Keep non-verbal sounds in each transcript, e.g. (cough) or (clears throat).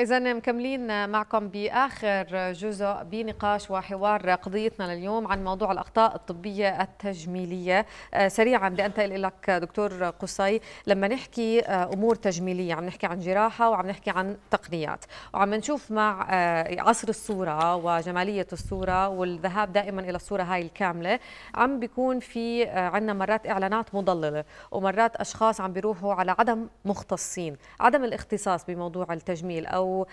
إذا مكملين معكم بآخر جزء بنقاش وحوار قضيتنا لليوم عن موضوع الأخطاء الطبية التجميلية آه، سريعا بدي أنتقل لك دكتور قصي لما نحكي آه، أمور تجميلية عم نحكي عن جراحة وعم نحكي عن تقنيات وعم نشوف مع آه، عصر الصورة وجمالية الصورة والذهاب دائما إلى الصورة هاي الكاملة عم بيكون في عندنا مرات إعلانات مضللة ومرات أشخاص عم بيروحوا على عدم مختصين عدم الاختصاص بموضوع التجميل أو او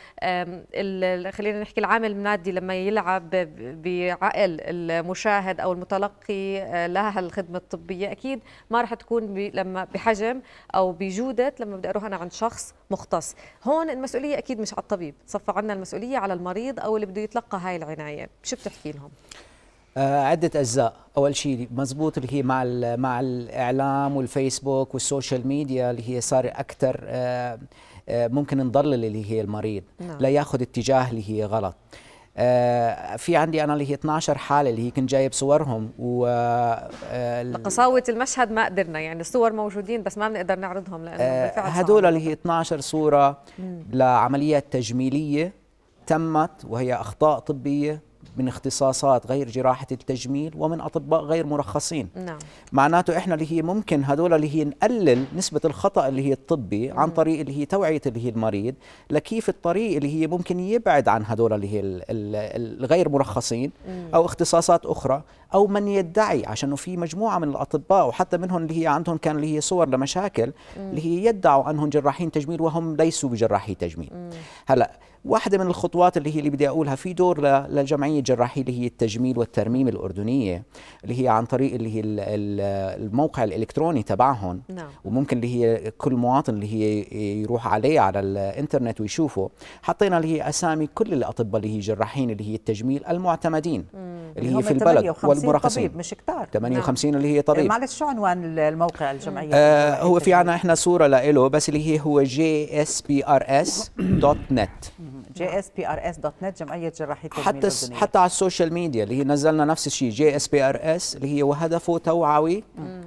خلينا نحكي العامل المادي لما يلعب بعقل المشاهد او المتلقي آه، لها الخدمه الطبيه اكيد ما راح تكون لما بحجم او بجوده لما بدي اروح انا عند شخص مختص هون المسؤوليه اكيد مش على الطبيب صفى عنا المسؤوليه على المريض او اللي بده يتلقى هاي العنايه شو بتحكي لهم آه، عدة أجزاء أول شيء مزبوط اللي هي مع مع الإعلام والفيسبوك والسوشيال ميديا اللي هي صار أكثر آه، آه، ممكن نضلل اللي هي المريض نعم. لا ياخذ اتجاه اللي هي غلط آه، في عندي انا اللي هي 12 حاله اللي هي كنت جايب صورهم و آه، لقساوه المشهد ما قدرنا يعني الصور موجودين بس ما بنقدر نعرضهم لانه بالفعل هدول اللي هي 12 صوره لعمليات تجميليه تمت وهي اخطاء طبيه من اختصاصات غير جراحة التجميل ومن أطباء غير مرخصين نعم. معناته إحنا اللي هي ممكن هذول اللي هي نقلل نسبة الخطأ اللي هي الطبي عن طريق اللي هي توعية اللي هي المريض لكيف الطريق اللي هي ممكن يبعد عن هذول اللي هي الغير مرخصين أو اختصاصات أخرى أو من يدعي عشان في مجموعة من الأطباء وحتى منهم اللي هي عندهم كان اللي هي صور لمشاكل اللي هي يدعوا أنهم جراحين تجميل وهم ليسوا بجراحي تجميل هلأ واحدة من الخطوات اللي هي اللي بدي أقولها في دور للجمعية الجراحية اللي هي التجميل والترميم الأردنية اللي هي عن طريق اللي هي الموقع الإلكتروني تبعهم نعم. وممكن اللي هي كل مواطن اللي هي يروح عليه على الإنترنت ويشوفه حطينا اللي هي أسامي كل الأطباء اللي هي جراحين اللي هي التجميل المعتمدين م. اللي هي في البلد والمراقصين طبيب مش كتار 58 نعم. اللي هي طبيب إيه، معلش شو عنوان الموقع الجمعيه آه هو في عنا احنا صوره له بس اللي هي هو جي اس بي ار اس دوت نت جي اس بي ار اس دوت نت جمعيه جراحي حتى الدنيا. حتى على السوشيال ميديا اللي هي نزلنا نفس الشيء جي اس بي ار اس اللي هي وهدفه توعوي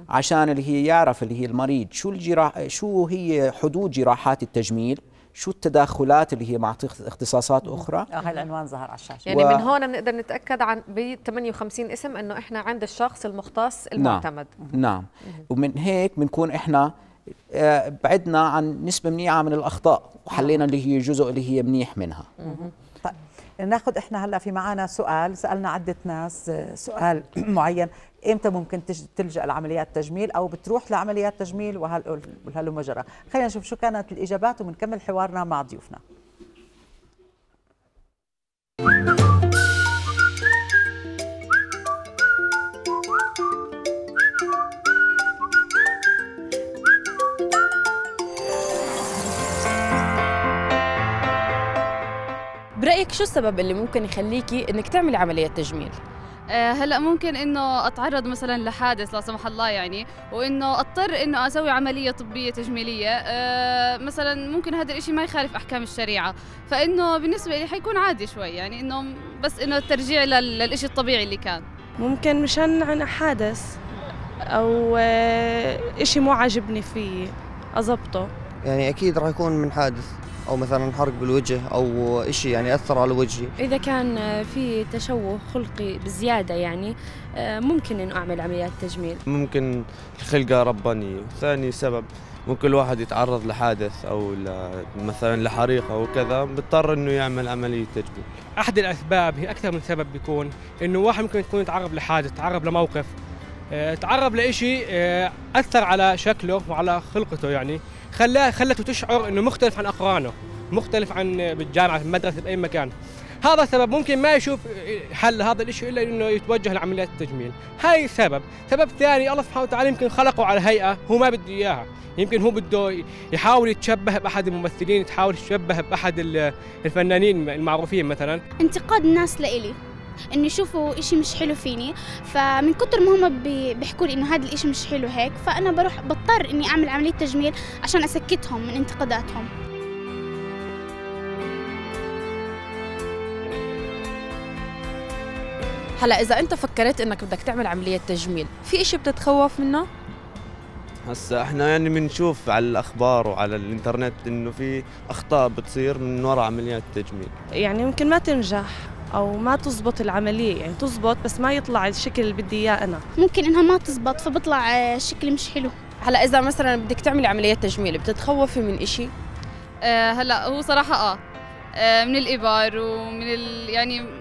عشان اللي هي يعرف اللي هي المريض شو الجراح شو هي حدود جراحات التجميل شو التداخلات اللي هي مع اختصاصات اخرى اه هاي العنوان ظهر على الشاشه يعني و... من هون بنقدر نتاكد عن ب 58 اسم انه احنا عند الشخص المختص نعم. المعتمد نعم, نعم. ومن هيك بنكون احنا آه، بعدنا عن نسبه منيعه من الاخطاء وحلينا نعم. اللي هي جزء اللي هي منيح منها طيب ناخذ احنا هلا في معانا سؤال سالنا عده ناس آه، سؤال (clears throat) معين امتى ممكن تلجا لعمليات تجميل او بتروح لعمليات تجميل وهل جرى خلينا نشوف شو كانت الاجابات وبنكمل حوارنا مع ضيوفنا برايك شو السبب اللي ممكن يخليكي انك تعملي عمليه تجميل آه، هلا ممكن انه اتعرض مثلا لحادث لا سمح الله يعني وانه اضطر انه اسوي عمليه طبيه تجميليه آه، مثلا ممكن هذا الشيء ما يخالف احكام الشريعه فانه بالنسبه لي حيكون عادي شوي يعني انه بس انه ترجيع للشيء الطبيعي اللي كان ممكن مشان عن حادث او آه، شيء مو عاجبني فيه اضبطه يعني اكيد راح يكون من حادث او مثلا حرق بالوجه او شيء يعني اثر على وجهي اذا كان آه، في تشوه خلقي بزياده يعني آه، ممكن انه اعمل عمليات تجميل ممكن الخلقه ربانيه ثاني سبب ممكن الواحد يتعرض لحادث او مثلا لحريقه كذا بيضطر انه يعمل عمليه تجميل احد الاسباب هي اكثر من سبب بيكون انه واحد ممكن يكون يتعرض لحادث تعرض لموقف آه، تعرض لشيء أثر على شكله وعلى خلقته يعني خلاه خلته تشعر انه مختلف عن اقرانه مختلف عن بالجامعه في المدرسه باي مكان هذا سبب ممكن ما يشوف حل هذا الشيء الا انه يتوجه لعمليات التجميل هاي سبب سبب ثاني الله سبحانه وتعالى يمكن خلقه على هيئه هو ما بده اياها يمكن هو بده يحاول يتشبه باحد الممثلين يحاول يتشبه باحد الفنانين المعروفين مثلا انتقاد الناس لإلي انه يشوفوا إشي مش حلو فيني فمن كتر ما هم بيحكوا لي انه هذا الإشي مش حلو هيك فانا بروح بضطر اني اعمل عمليه تجميل عشان اسكتهم من انتقاداتهم هلا اذا انت فكرت انك بدك تعمل عمليه تجميل في إشي بتتخوف منه هسا احنا يعني بنشوف على الاخبار وعلى الانترنت انه في اخطاء بتصير من وراء عمليات التجميل يعني ممكن ما تنجح او ما تزبط العمليه يعني تزبط بس ما يطلع الشكل اللي بدي اياه انا ممكن انها ما تزبط فبطلع آه، شكل مش حلو هلا اذا مثلا بدك تعملي عمليه تجميل بتتخوفي من إشي؟ آه هلا هو صراحه اه, آه، من الابار ومن ال... يعني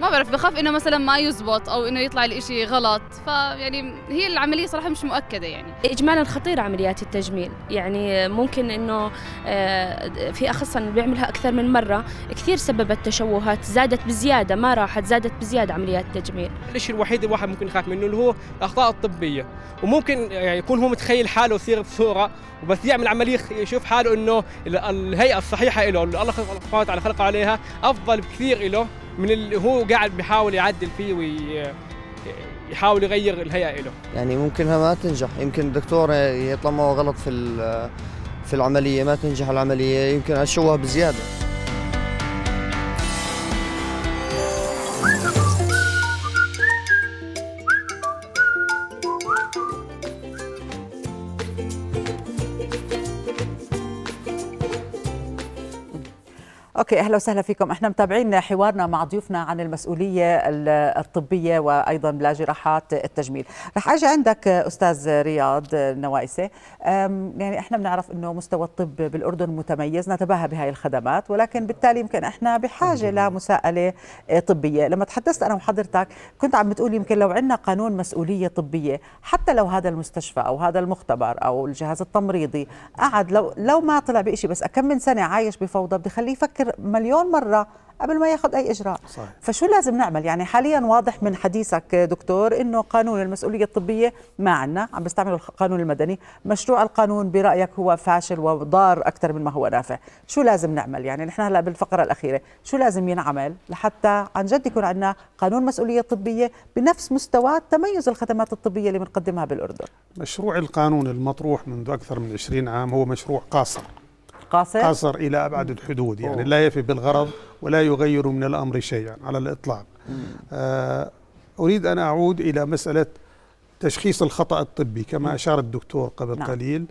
ما بعرف بخاف انه مثلا ما يزبط او انه يطلع الاشي غلط فيعني هي العمليه صراحه مش مؤكده يعني اجمالا خطيره عمليات التجميل يعني ممكن انه آه، في اخصا بيعملها اكثر من مره كثير سببت تشوهات زادت بزياده ما راحت زادت بزياده عمليات التجميل الشيء الوحيد الواحد ممكن يخاف منه اللي هو الاخطاء الطبيه وممكن يعني يكون هو متخيل حاله يصير بصوره وبس يعمل عمليه يشوف حاله انه الهيئه الصحيحه له اللي الله سبحانه وتعالى خلقه عليها افضل بكثير له من اللي هو قاعد بيحاول يعدل فيه ويحاول يغير الهيئه له يعني ممكن ما تنجح يمكن الدكتور يطلع معه غلط في في العمليه ما تنجح العمليه يمكن اشوه بزياده اوكي اهلا وسهلا فيكم احنا متابعين حوارنا مع ضيوفنا عن المسؤوليه الطبيه وايضا لا جراحات التجميل رح اجي عندك استاذ رياض نوائسه يعني احنا بنعرف انه مستوى الطب بالاردن متميز نتباهى بهاي الخدمات ولكن بالتالي يمكن احنا بحاجه لمساءله طبيه لما تحدثت انا وحضرتك كنت عم بتقول يمكن لو عندنا قانون مسؤوليه طبيه حتى لو هذا المستشفى او هذا المختبر او الجهاز التمريضي قعد لو لو ما طلع بشيء بس كم من سنه عايش بفوضى بدي يفكر يفكر مليون مره قبل ما ياخذ اي اجراء صحيح. فشو لازم نعمل يعني حاليا واضح من حديثك دكتور انه قانون المسؤوليه الطبيه ما عندنا عم بيستعملوا القانون المدني مشروع القانون برايك هو فاشل وضار اكثر من ما هو نافع شو لازم نعمل يعني نحن هلا بالفقره الاخيره شو لازم ينعمل لحتى عن جد يكون عندنا قانون مسؤوليه طبيه بنفس مستوى تميز الخدمات الطبيه اللي بنقدمها بالاردن مشروع القانون المطروح منذ اكثر من 20 عام هو مشروع قاصر قاصر قاصر إلى أبعد الحدود يعني لا يفي بالغرض ولا يغير من الأمر شيئا على الإطلاق آه، أريد أن أعود إلى مسألة تشخيص الخطأ الطبي كما أشار الدكتور قبل نعم. قليل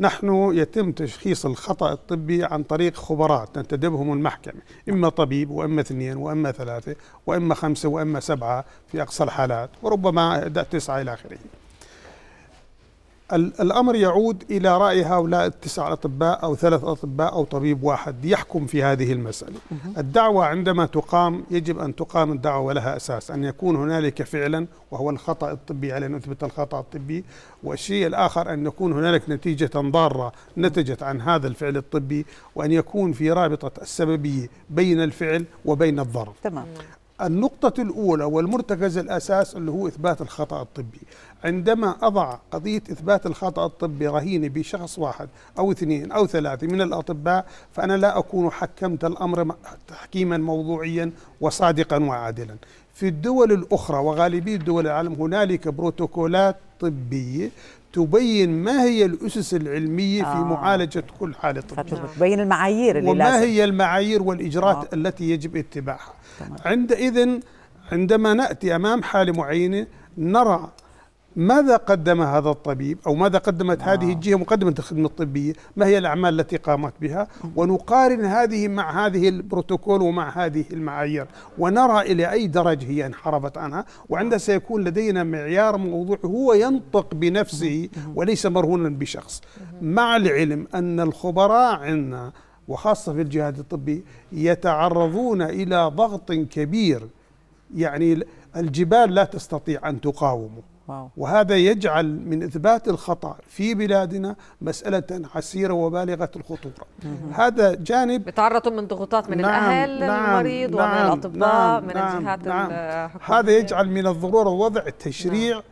نحن يتم تشخيص الخطأ الطبي عن طريق خبراء تنتدبهم المحكمة إما نعم. طبيب وإما اثنين وإما ثلاثة وإما خمسة وإما سبعة في أقصى الحالات وربما تسعة إلى آخره الأمر يعود إلى رأي هؤلاء التسع أطباء أو ثلاث أطباء أو طبيب واحد يحكم في هذه المسألة الدعوة عندما تقام يجب أن تقام الدعوة لها أساس أن يكون هنالك فعلا وهو الخطأ الطبي على أن نثبت الخطأ الطبي والشيء الآخر أن يكون هنالك نتيجة ضارة نتجت عن هذا الفعل الطبي وأن يكون في رابطة السببية بين الفعل وبين الضرر تمام النقطة الأولى والمرتكز الأساس اللي هو إثبات الخطأ الطبي عندما أضع قضية إثبات الخطأ الطبي رهينة بشخص واحد أو اثنين أو ثلاثة من الأطباء فأنا لا أكون حكمت الأمر تحكيما موضوعيا وصادقا وعادلا في الدول الأخرى وغالبية دول العالم هنالك بروتوكولات طبية تبين ما هي الأسس العلمية آه. في معالجة كل حالة طبية تبين المعايير اللي وما لازم. هي المعايير والإجراءات آه. التي يجب اتباعها عندئذ عندما نأتي أمام حالة معينة نرى ماذا قدم هذا الطبيب أو ماذا قدمت آه. هذه نعم. الجهة مقدمة الخدمة الطبية ما هي الأعمال التي قامت بها ونقارن هذه مع هذه البروتوكول ومع هذه المعايير ونرى إلى أي درجة هي انحرفت عنها وعندها سيكون لدينا معيار موضوع هو ينطق بنفسه وليس مرهونا بشخص مع العلم أن الخبراء عندنا وخاصة في الجهاد الطبي يتعرضون إلى ضغط كبير يعني الجبال لا تستطيع أن تقاومه وهذا يجعل من إثبات الخطأ في بلادنا مسألة عسيرة وبالغة الخطورة هذا جانب بتعرضوا من ضغوطات من نعم الأهل نعم المريض نعم ومن الأطباء نعم من الجهات نعم, نعم. الحكومية هذا يجعل من الضرورة وضع نعم. تشريع نعم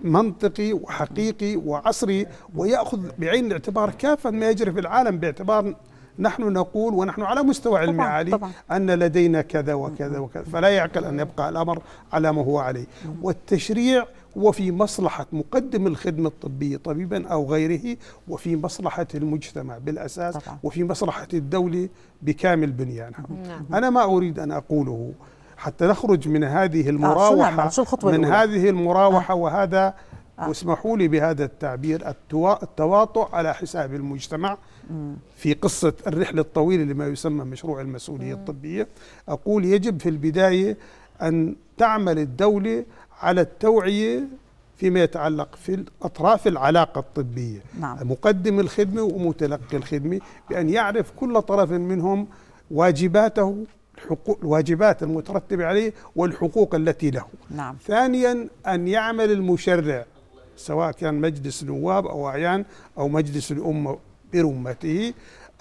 منطقي وحقيقي وعصري ويأخذ بعين الاعتبار كافة ما يجري في العالم باعتبار نحن نقول ونحن على مستوى علمي طبعًا عالي طبعًا أن لدينا كذا وكذا وكذا فلا يعقل أن يبقى الأمر على ما هو عليه والتشريع وفي مصلحة مقدم الخدمة الطبية طبيبا أو غيره وفي مصلحة المجتمع بالأساس طبعا. وفي مصلحة الدولة بكامل بنيانها نعم. أنا ما أريد أن أقوله حتى نخرج من هذه آه، المراوحة آه من هذه المراوحة آه. وهذا آه. واسمحوا لي بهذا التعبير التواطؤ على حساب المجتمع م. في قصة الرحلة الطويلة لما يسمى مشروع المسؤولية م. الطبية أقول يجب في البداية أن تعمل الدولة على التوعية فيما يتعلق في أطراف العلاقة الطبية نعم. مقدم الخدمة ومتلقي الخدمة بأن يعرف كل طرف منهم واجباته الحقوق الواجبات المترتبة عليه والحقوق التي له نعم. ثانيا أن يعمل المشرع سواء كان مجلس نواب أو أعيان أو مجلس الأمة برمته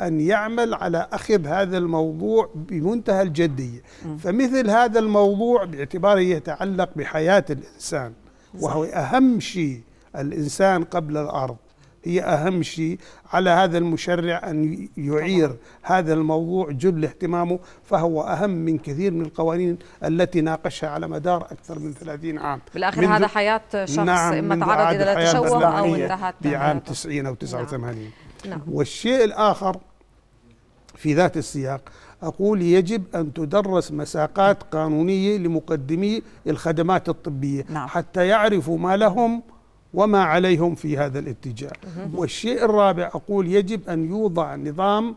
أن يعمل على أخذ هذا الموضوع بمنتهى الجدية فمثل هذا الموضوع باعتباره يتعلق بحياة الإنسان وهو أهم شيء الإنسان قبل الأرض هي أهم شيء على هذا المشرع أن يعير طبعا. هذا الموضوع جل اهتمامه فهو أهم من كثير من القوانين التي ناقشها على مدار أكثر من 30 عام بالآخر هذا حياة شخص نعم إما تعرض إلى تشوه أو انتهت بعام 90 أو 89 نعم. نعم. والشيء الآخر في ذات السياق أقول يجب أن تدرس مساقات قانونية لمقدمي الخدمات الطبية نعم. حتى يعرفوا ما لهم وما عليهم في هذا الاتجاه والشيء الرابع أقول يجب أن يوضع نظام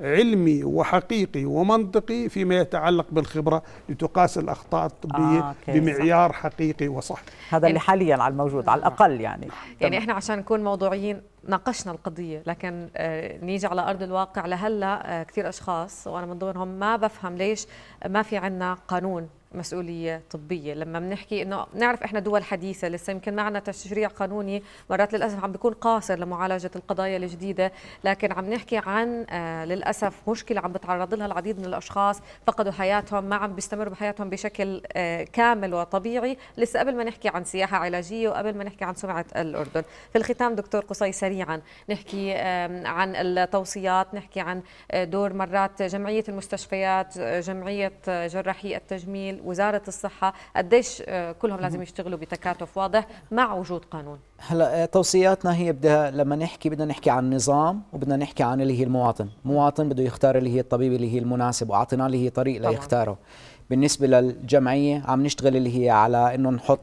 علمي وحقيقي ومنطقي فيما يتعلق بالخبره لتقاس الاخطاء الطبيه آه، بمعيار صح. حقيقي وصح هذا يعني اللي حاليا على الموجود على نعم. الاقل يعني. يعني احنا عشان نكون موضوعيين ناقشنا القضيه لكن آه، نيجي على ارض الواقع لهلا آه، كثير اشخاص وانا من ضمنهم ما بفهم ليش ما في عندنا قانون مسؤولية طبية لما بنحكي إنه نعرف إحنا دول حديثة لسه يمكن معنا تشريع قانوني مرات للأسف عم بيكون قاصر لمعالجة القضايا الجديدة لكن عم نحكي عن آه، للأسف مشكلة عم بتعرض لها العديد من الأشخاص فقدوا حياتهم ما عم بيستمروا بحياتهم بشكل آه، كامل وطبيعي لسه قبل ما نحكي عن سياحة علاجية وقبل ما نحكي عن سمعة الأردن في الختام دكتور قصي سريعا نحكي عن التوصيات نحكي عن آه، دور مرات جمعية المستشفيات جمعية جراحي التجميل وزاره الصحه قديش آه، كلهم لازم يشتغلوا بتكاتف واضح مع وجود قانون هلا آه، توصياتنا هي بدها لما نحكي بدنا نحكي عن نظام وبدنا نحكي عن اللي هي المواطن مواطن بده يختار اللي هي الطبيب اللي هي المناسب واعطيناه اللي هي طريق ليختاره بالنسبه للجمعيه عم نشتغل اللي هي على انه نحط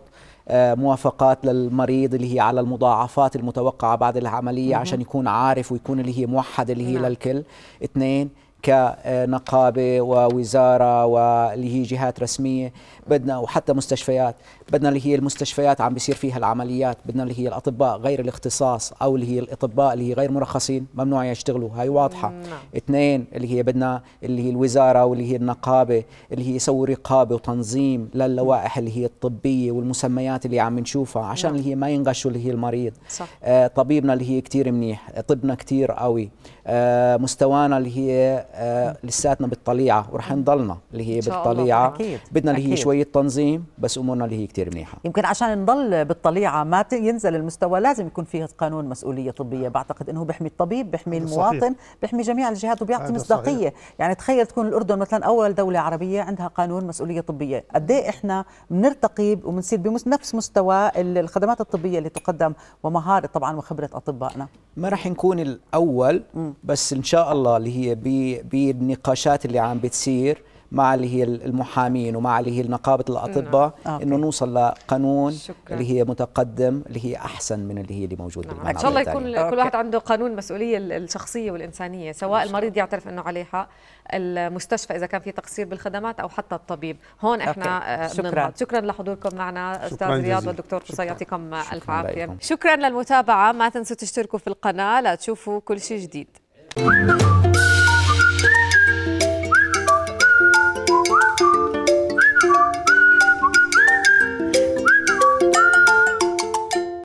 آه، موافقات للمريض اللي هي على المضاعفات المتوقعة بعد العملية عشان يكون عارف ويكون اللي هي موحدة اللي هي نعم. للكل اثنين كنقابه ووزاره واللي هي جهات رسميه بدنا وحتى مستشفيات بدنا اللي هي المستشفيات عم بيصير فيها العمليات بدنا اللي هي الاطباء غير الاختصاص او اللي هي الاطباء اللي هي غير مرخصين ممنوع يشتغلوا هاي واضحه اثنين اللي هي بدنا اللي هي الوزاره واللي هي النقابه اللي هي يسوي رقابه وتنظيم للوائح اللي هي الطبيه والمسميات اللي عم نشوفها عشان اللي هي ما ينغشوا اللي هي المريض صح. آه طبيبنا اللي هي كثير منيح طبنا كثير قوي آه مستوانا اللي هي آه، لساتنا بالطليعه ورح نضلنا اللي هي بالطليعه أكيد. بدنا اللي هي شويه تنظيم بس امورنا اللي هي كثير منيحه يمكن عشان نضل بالطليعه ما ينزل المستوى لازم يكون فيه قانون مسؤوليه طبيه بعتقد انه بيحمي الطبيب بيحمي المواطن صحيح. بيحمي جميع الجهات وبيعطي مصداقيه يعني تخيل تكون الاردن مثلا اول دوله عربيه عندها قانون مسؤوليه طبيه قد إيه احنا بنرتقي وبنصير بنفس مستوى الخدمات الطبيه اللي تقدم ومهاره طبعا وخبره اطبائنا ما راح نكون الاول بس ان شاء الله اللي هي بالنقاشات اللي عم بتصير مع اللي هي المحامين ومع اللي هي نقابه الاطباء نعم. آه، انه نوصل لقانون شكرا. اللي هي متقدم اللي هي احسن من اللي هي اللي موجود نعم. ان شاء الله يكون التالية. كل واحد عنده قانون مسؤوليه الشخصيه والانسانيه سواء المريض يعترف انه عليها المستشفى اذا كان في تقصير بالخدمات او حتى الطبيب هون احنا أوكي. آه، شكرا شكرا لحضوركم معنا استاذ رياض والدكتور قصي يعطيكم الف عافيه شكرا للمتابعه ما تنسوا تشتركوا في القناه لتشوفوا كل شيء جديد